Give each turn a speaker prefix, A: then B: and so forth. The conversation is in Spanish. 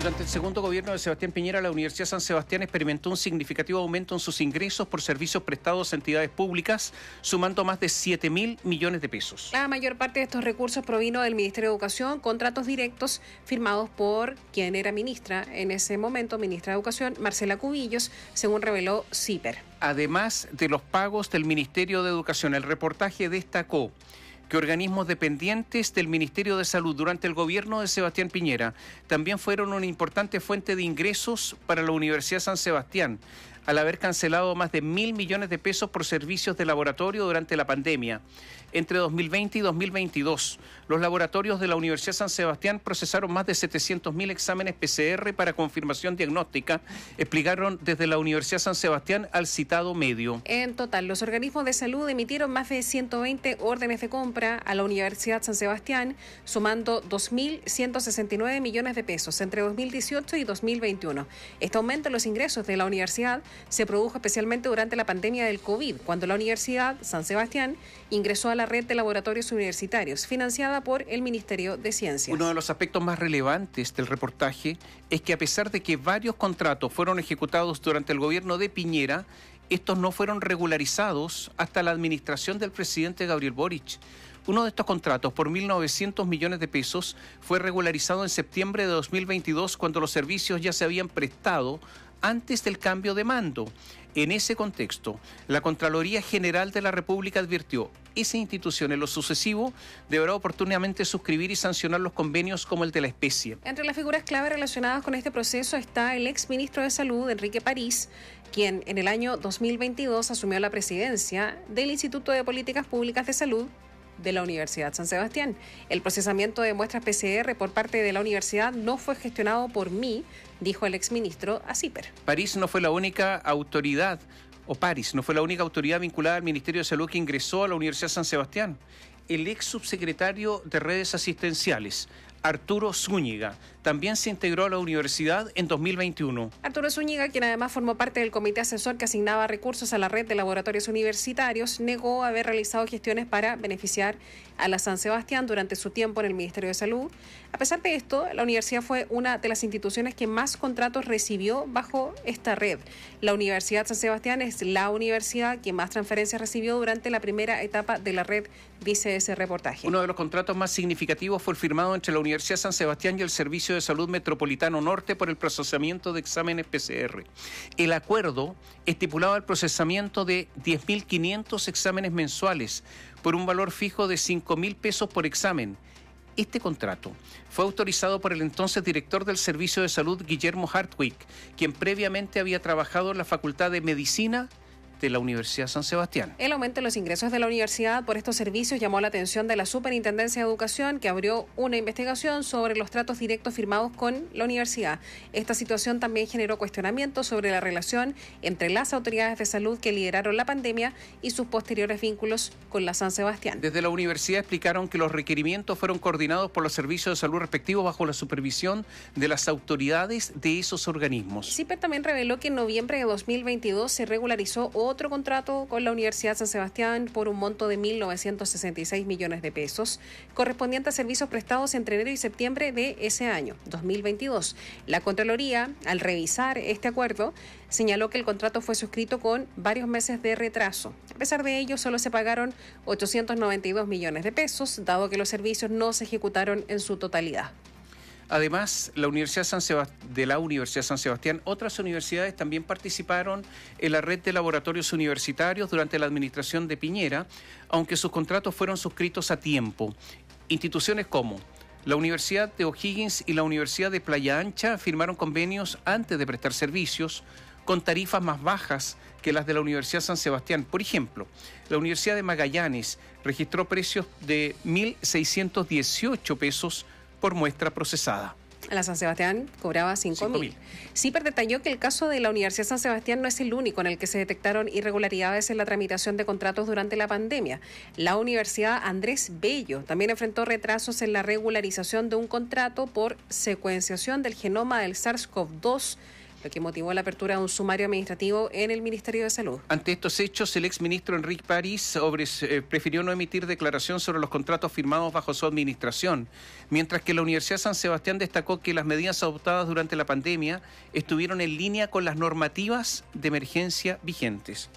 A: Durante el segundo gobierno de Sebastián Piñera, la Universidad San Sebastián experimentó un significativo aumento en sus ingresos por servicios prestados a entidades públicas, sumando más de 7 mil millones de pesos.
B: La mayor parte de estos recursos provino del Ministerio de Educación, contratos directos firmados por quien era ministra en ese momento, ministra de Educación, Marcela Cubillos, según reveló CIPER.
A: Además de los pagos del Ministerio de Educación, el reportaje destacó que organismos dependientes del Ministerio de Salud durante el gobierno de Sebastián Piñera también fueron una importante fuente de ingresos para la Universidad San Sebastián, al haber cancelado más de mil millones de pesos por servicios de laboratorio durante la pandemia. Entre 2020 y 2022, los laboratorios de la Universidad San Sebastián procesaron más de 700 mil exámenes PCR para confirmación diagnóstica, explicaron desde la Universidad San Sebastián al citado medio.
B: En total, los organismos de salud emitieron más de 120 órdenes de compra a la Universidad San Sebastián, sumando 2.169 millones de pesos entre 2018 y 2021. Este aumento en los ingresos de la universidad se produjo especialmente durante la pandemia del COVID, cuando la Universidad San Sebastián ingresó a la red de laboratorios universitarios, financiada por el Ministerio de Ciencias. Uno
A: de los aspectos más relevantes del reportaje es que a pesar de que varios contratos fueron ejecutados durante el gobierno de Piñera, estos no fueron regularizados hasta la administración del presidente Gabriel Boric. Uno de estos contratos por 1.900 millones de pesos fue regularizado en septiembre de 2022 cuando los servicios ya se habían prestado antes del cambio de mando. En ese contexto, la Contraloría General de la República advirtió, esa institución en lo sucesivo deberá oportunamente suscribir y sancionar los convenios como el de la especie.
B: Entre las figuras clave relacionadas con este proceso está el ex ministro de Salud, Enrique París, quien en el año 2022 asumió la presidencia del Instituto de Políticas Públicas de Salud de la Universidad San Sebastián. El procesamiento de muestras PCR por parte de la universidad no fue gestionado por mí, dijo el exministro a CIPER.
A: París no fue la única autoridad, o París no fue la única autoridad vinculada al Ministerio de Salud que ingresó a la Universidad San Sebastián. El ex subsecretario de Redes Asistenciales, Arturo Zúñiga. También se integró a la universidad en 2021.
B: Arturo Zúñiga, quien además formó parte del comité asesor que asignaba recursos a la red de laboratorios universitarios, negó haber realizado gestiones para beneficiar a la San Sebastián durante su tiempo en el Ministerio de Salud. A pesar de esto, la universidad fue una de las instituciones que más contratos recibió bajo esta red. La Universidad San Sebastián es la universidad que más transferencias recibió durante la primera etapa de la red, dice ese reportaje.
A: Uno de los contratos más significativos fue firmado entre la Universidad Universidad San Sebastián y el Servicio de Salud Metropolitano Norte por el procesamiento de exámenes PCR. El acuerdo estipulaba el procesamiento de 10.500 exámenes mensuales por un valor fijo de 5.000 pesos por examen. Este contrato fue autorizado por el entonces director del Servicio de Salud, Guillermo Hartwig, quien previamente había trabajado en la Facultad de Medicina de la Universidad San Sebastián.
B: El aumento de los ingresos de la universidad por estos servicios llamó la atención de la Superintendencia de Educación, que abrió una investigación sobre los tratos directos firmados con la universidad. Esta situación también generó cuestionamientos sobre la relación entre las autoridades de salud que lideraron la pandemia y sus posteriores vínculos con la San Sebastián.
A: Desde la universidad explicaron que los requerimientos fueron coordinados por los servicios de salud respectivos bajo la supervisión de las autoridades de esos organismos.
B: CIPER también reveló que en noviembre de 2022 se regularizó o otro contrato con la Universidad San Sebastián por un monto de 1.966 millones de pesos, correspondiente a servicios prestados entre enero y septiembre de ese año, 2022. La Contraloría, al revisar este acuerdo, señaló que el contrato fue suscrito con varios meses de retraso. A pesar de ello, solo se pagaron 892 millones de pesos, dado que los servicios no se ejecutaron en su totalidad.
A: Además, la Universidad de la Universidad San Sebastián, otras universidades también participaron en la red de laboratorios universitarios durante la administración de Piñera, aunque sus contratos fueron suscritos a tiempo. Instituciones como la Universidad de O'Higgins y la Universidad de Playa Ancha firmaron convenios antes de prestar servicios con tarifas más bajas que las de la Universidad San Sebastián. Por ejemplo, la Universidad de Magallanes registró precios de 1.618 pesos por muestra procesada.
B: La San Sebastián cobraba 5.000. CIPER detalló que el caso de la Universidad San Sebastián no es el único en el que se detectaron irregularidades en la tramitación de contratos durante la pandemia. La Universidad Andrés Bello también enfrentó retrasos en la regularización de un contrato por secuenciación del genoma del SARS-CoV-2 lo que motivó la apertura de un sumario administrativo en el Ministerio de Salud.
A: Ante estos hechos, el exministro Enrique París eh, prefirió no emitir declaración sobre los contratos firmados bajo su administración, mientras que la Universidad San Sebastián destacó que las medidas adoptadas durante la pandemia estuvieron en línea con las normativas de emergencia vigentes.